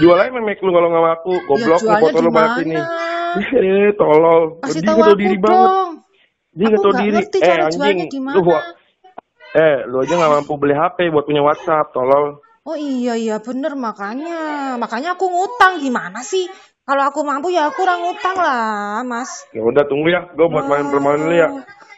Jual aja memek lu kalau nggak aku. Ya, Goblok ya, foto lu banget ini. Eh, tolol. dia tahu aku diri dong. Banget. Dia nggak tahu diri. eh, anjing. Lu, eh, lu aja nggak mampu beli HP buat punya WhatsApp, tolol. Oh iya iya bener makanya. Makanya aku ngutang gimana sih? Kalau aku mampu ya aku ngutang lah, Mas. Ya udah tunggu ya, gue buat main permainan lu ya.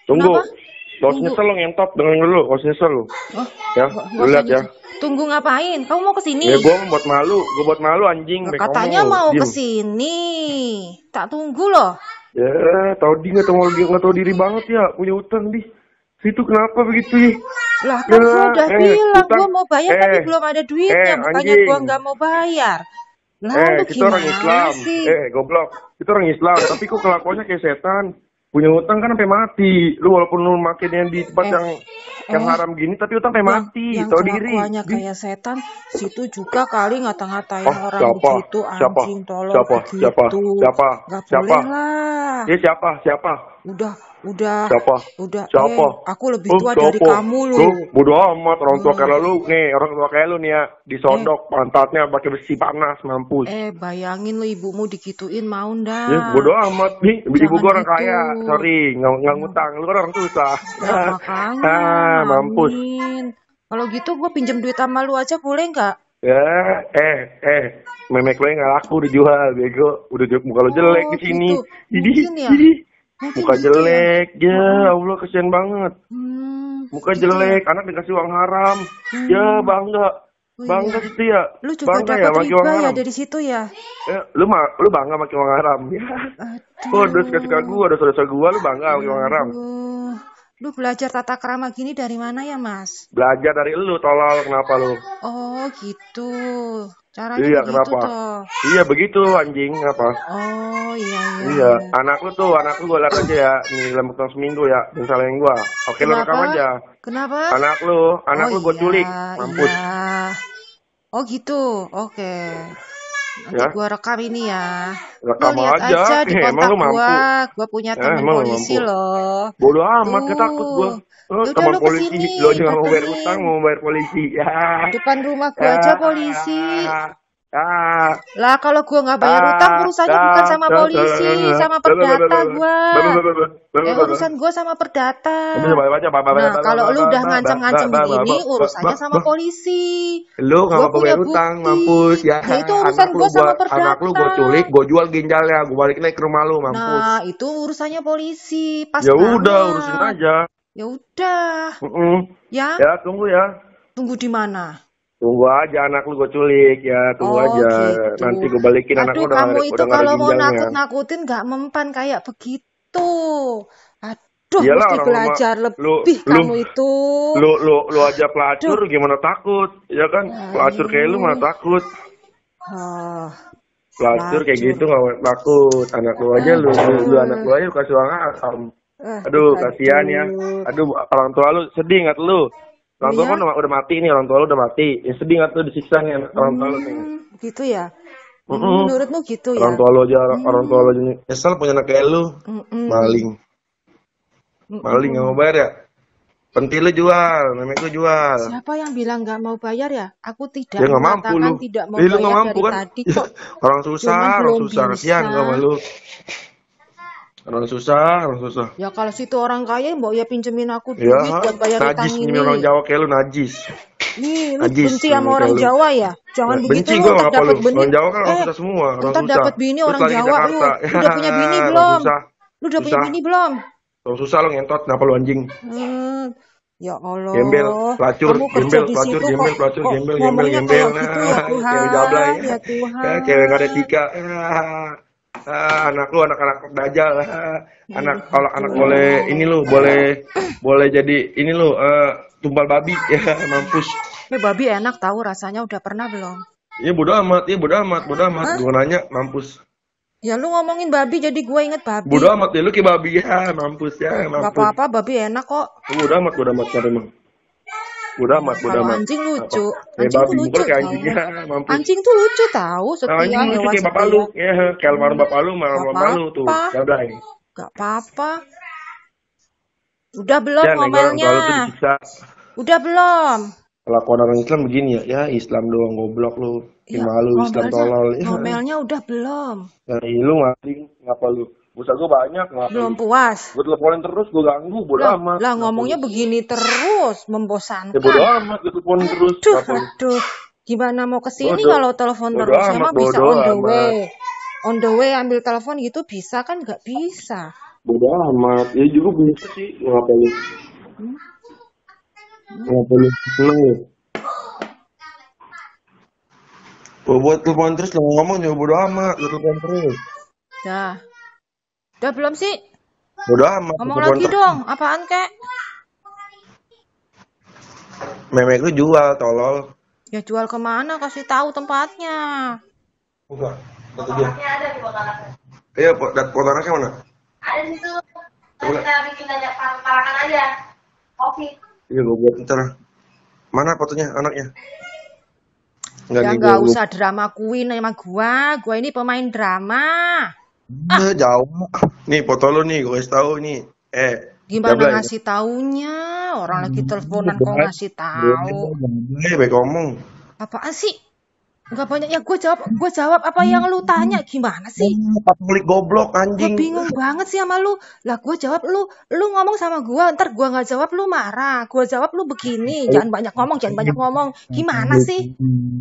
Tunggu. Kenapa? nyesel selalu ngentot dengan dulu, bosnya selalu. Oh, ya, lu lihat ya. Tunggu ngapain? Kamu mau kesini? Ya gue buat malu, gue buat malu anjing. katanya mau kesini, tak tunggu loh. Ya, tau dia nggak tau gak tau diri banget ya, punya utang di. Situ kenapa begitu ya? Lah kan ya, gue udah eh, bilang gue mau bayar tapi eh, belum ada duitnya, eh, makanya gue gak mau bayar. Lalu eh, kita orang Islam. Sih? Eh, goblok. Kita orang Islam, tapi kok kelakuannya kayak setan punya utang kan sampai mati. Lu walaupun lu yang di tempat eh, yang eh, yang haram gini tapi utang sampai mati. Yang Tahu diri. Yang kayak setan situ juga kali ngata-ngatain oh, orang siapa, begitu anjing siapa, tolong siapa, begitu eh, Siapa? Siapa? Gak siapa? Boleh lah. Ya siapa? Siapa? udah udah siapa udah eh, siapa eh, aku lebih tua siapa? dari kamu lu uh, bodo amat orang tua kayak lu nih orang tua kayak lu nih ya disodok eh. pantatnya pakai besi panas mampus eh bayangin lu ibumu dikituin mau ndak ya, bodoh amat nih Jangan ibu gua orang gitu. kaya sorry nggak ngutang lu kan orang tua ya, ah, mampus kalau gitu gua pinjem duit sama lu aja boleh nggak Ya, eh, eh, memek lo nggak laku dijual, bego. Udah muka lo jelek oh, di sini. Gitu. ini ya muka gitu ya? jelek ya, ya Allah kesian banget hmm, muka gitu ya? jelek ya. anak dikasih uang haram hmm. ya bangga oh, iya. bangga sih ya lu juga bangga ya makin uang ya haram dari situ ya eh, lu mah lu bangga makin uang haram ya Aduh. oh dosa dosa gua dosa dosa gua lu bangga makin uang haram Lu belajar tata kerama gini dari mana ya, Mas? Belajar dari lu, tolol. Kenapa lu? Oh, gitu. Caranya iya, begitu kenapa? Toh. Iya, begitu anjing, Kenapa? Oh, iya, iya. Iya, iya. anak lu tuh, anak lu gue lihat aja ya, nih dalam waktu seminggu ya, misalnya yang gue. Oke, lu rekam aja. Kenapa? Anak lu, anak oh, lu gue iya, culik, iya. mampus. Iya. Oh, gitu. Oke. Okay. Nanti ya. gue rekam ini ya. Rekam lihat aja, aja di kontak gue. Gue punya eh, teman polisi loh. Bodo amat, gak takut gue. Oh, eh, Udah polisi, kesini. Lo jangan mau bayar utang, mau bayar polisi. Ya. Depan rumah gue ya. aja polisi. Ya. Ah. Lah kalau gue nggak bayar ah, utang urusannya bukan sama polisi, sama perdata gue. Ya urusan gue sama perdata. Nah kalau lu udah ngancam ngancam begini urusannya sama polisi. Lu nggak mau bayar utang, mampus ya. Nah, itu urusan gue sama perdata. Anak lu gue culik, gue jual ginjalnya, gue balik naik ke rumah lu, mampus. Nah itu urusannya polisi. Pas ya udah urusin aja. Ya udah. Ya. Ya tunggu ya. Tunggu di mana? Tunggu aja anak lu gue culik ya, tunggu oh, aja. Gitu. Nanti gue balikin anak Aduh, anak lu udah kamu itu udah kalau mau nakut-nakutin gak mempan kayak begitu. Aduh, Yalah, mesti belajar lebih lu, kamu lu, itu. Lu, lu, lu aja pelacur Aduh. gimana takut, ya kan? Ayuh. Pelacur kayak lu mana takut. Oh. Pelacur kayak gitu gak takut. Anak lu aja, lu, lu, lu anak lu aja lu kasih uang asam. Ah, ah, aduh, kasihan ya. Aduh, orang tua lu sedih gak lu? Orang tua iya. kan udah, mati nih, orang tua lu udah mati. Ya sedih nggak tuh disiksa nih hmm, orang tua lu nih. Hmm, gitu ya. Mm -mm. Menurutmu gitu ya. Orang tua lo aja, orang, mm. orang tua lu aja nyesel punya anak kayak lu. Mm -mm. Maling. Mm -mm. Maling nggak mau bayar ya. Pentil lu jual, memek lu jual. Siapa yang bilang nggak mau bayar ya? Aku tidak. Ya nggak mampu lu. Tidak mau eh, bayar lu gak mampu kan? Tadi, iya, kok. orang susah, orang susah kasihan nggak malu. Orang susah, orang susah. Ya kalau situ orang kaya, mbok ya pinjemin aku ya, duit ya, buat bayar utang ini. Najis, orang Jawa kayak lu najis. Nih, lu najis, benci sama orang Jawa ya? Jangan nah, begitu lu, gak dapat bini. Orang Jawa kan orang eh, susah semua, orang susah. dapat bini orang susah Jawa lu. Lu udah punya bini belum? Lu udah punya bini belum? Orang susah lo ngentot, kenapa lu anjing? Hmm. Ya Allah. Gembel, pelacur, gembel, pelacur, gembel, pelacur, gembel, gembel, gembel. ya Tuhan. Ya Tuhan. cewek gak ada tiga ah, anak lu anak-anak dajal lah anak kalau anak boleh ini lu boleh boleh jadi ini lu uh, eh, tumbal babi ya mampus eh babi enak tahu rasanya udah pernah belum iya bodo amat iya bodo amat bodo amat gue nanya mampus Ya lu ngomongin babi jadi gue inget babi. Bodoh amat ya lu ke babi ya, mampus ya, mampus. apa-apa, babi enak kok. Bodoh amat, bodoh amat kan udah amat, udah amat. anjing lucu. Apa? Anjing tuh lucu. Kayak anjing, anjing tuh lucu tahu setiap nah, anjing lucu kayak bapak lu. Ya, kayak almarhum bapak lu, malu bapak lu tuh. Udah ya udah ini. Gak apa-apa. Udah belum ya, ngomelnya? Gitu udah belum? Kelakuan orang Islam begini ya, ya Islam doang goblok lu. Ya, malu Islam tolol. Ngomelnya udah belum? Ya, lu ngapain ngapa lu? Busa gue banyak ngapain. Belum puas. Gue teleponin terus, gue ganggu, bodo lah, amat. Lah ngomongnya begini terus, membosankan. Ya bodo amat, gue telepon terus. Aduh, aduh. Gimana mau kesini bodo, kalau telepon ya, bodo terus? Amat, Emang bisa on the way. On the way ambil telepon gitu bisa kan? Gak bisa. Bodo amat. Ya juga bisa sih, ngapain. Hmm? Ngapain seneng ya? Gue buat telepon terus, lo ngomong juga bodo amat, gue telepon terus. Dah. Udah belum sih? Udah amat. Ngomong lagi kontak. dong, apaan kek? Memek lu jual, tolol. Ya jual kemana? Kasih tahu tempatnya. Udah, Kata dia. ada di Botanaknya. Iya, Botanaknya mana? Ada di situ. Kita bikin aja parakan aja. Kopi. Iya, gue buat ntar. Mana fotonya anaknya? Enggak, ya, enggak usah drama kuin sama gua. Gua ini pemain drama. Nah, ah, jauh. Nih foto lo nih, gue kasih tahu nih. Eh, Gimana Jablay. ngasih taunya? Orang lagi hmm, teleponan kok ngasih tahu. Eh, baik ngomong. Apaan sih? Enggak banyak ya gue jawab, gue jawab apa yang lu hmm. tanya gimana sih? katolik goblok anjing. Gue bingung banget sih sama lu. Lah gue jawab lu, lu ngomong sama gue, ntar gue nggak jawab lu marah. Gue jawab lu begini, jangan banyak ngomong, jangan banyak ngomong. Gimana sih?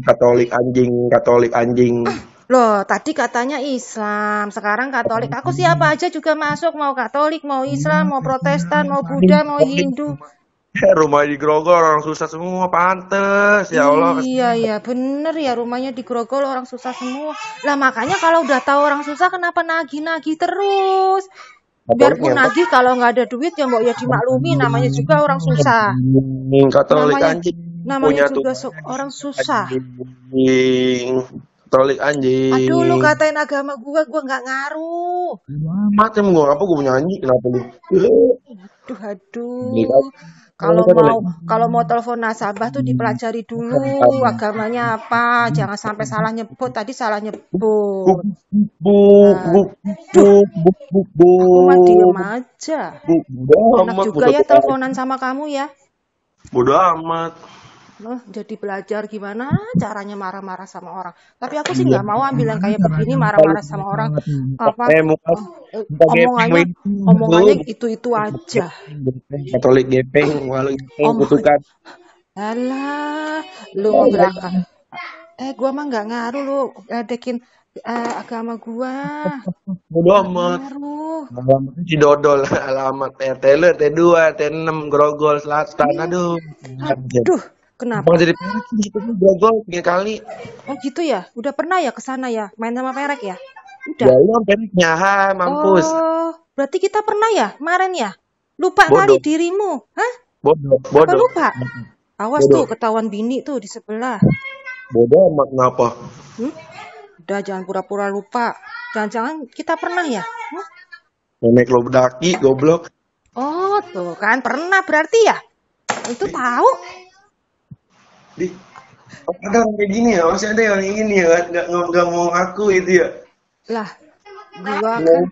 Katolik anjing, Katolik anjing. Ah Loh, tadi katanya Islam, sekarang Katolik. Aku siapa aja juga masuk, mau Katolik, mau Islam, mau Protestan, mau Buddha, mau Hindu. Rumah di Grogol orang susah semua, pantes ya Allah. Iya iya bener ya rumahnya di Grogol orang susah semua. Lah makanya kalau udah tahu orang susah kenapa nagih-nagih terus? Biarpun nagih kalau nggak ada duit ya mbok ya dimaklumi namanya juga orang susah. Katolik namanya, Namanya juga orang susah. Telik anjing. Aduh lu katain agama gua, gua nggak ngaruh. Macam gua apa gua anjing kenapa lu? Aduh aduh. Kalau mau kalau mau telepon nasabah tuh dipelajari dulu agamanya apa, jangan sampai salah nyebut. Tadi salah nyebut. Bu bu nah. bu bu bu bu. Cuma diem aja. Enak juga ya teleponan sama kamu ya. Bodoh amat loh jadi belajar gimana caranya marah-marah sama orang. Tapi aku sih iya. nggak mau ambil yang kayak iya. begini iya. marah-marah sama orang. Apa eh, omongannya omongannya itu-itu aja. Katolik gepeng, walau gepeng kutukan. Alah, lu berangkat Eh, gua mah nggak ngaruh lu dekin uh, eh, agama gua. Bodoh amat. Alamat si Dodol, alamat RT lu, RT 2, RT 6, Grogol, Selatan, aduh. Aduh. Kenapa? Mau jadi perek gitu grogol tiga kali. Oh gitu ya? Udah pernah ya ke sana ya? Main sama perek ya? Udah. Ya, iya, pereknya. Ha, mampus. Oh, berarti kita pernah ya kemarin ya? Lupa Bodoh. kali dirimu. Hah? Bodoh. Bodoh. Apa lupa? Awas Bodoh. tuh ketahuan bini tuh di sebelah. Bodoh amat kenapa? Hmm? Udah jangan pura-pura lupa. Jangan-jangan kita pernah ya? Hmm? Memek lo bedaki, goblok. Oh, tuh kan pernah berarti ya? Itu tahu di oh, ada orang kayak gini ya masih ada yang kayak gini ya nggak nggak mau aku itu ya lah gua kan, kan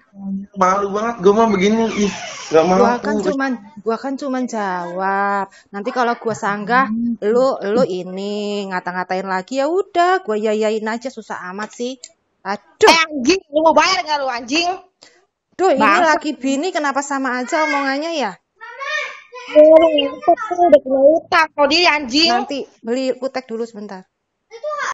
malu banget gua mau begini ih nggak mau gua kan cuman gua kan cuman jawab nanti kalau gua sanggah hmm. lu lu ini ngata-ngatain lagi ya udah gua yayain aja susah amat sih aduh eh, anjing lu mau bayar nggak lu anjing Duh, ini lagi laki bini kenapa sama aja omongannya ya? Oh, udah punya utang. Kalau dia anjing. Nanti beli kutek dulu sebentar.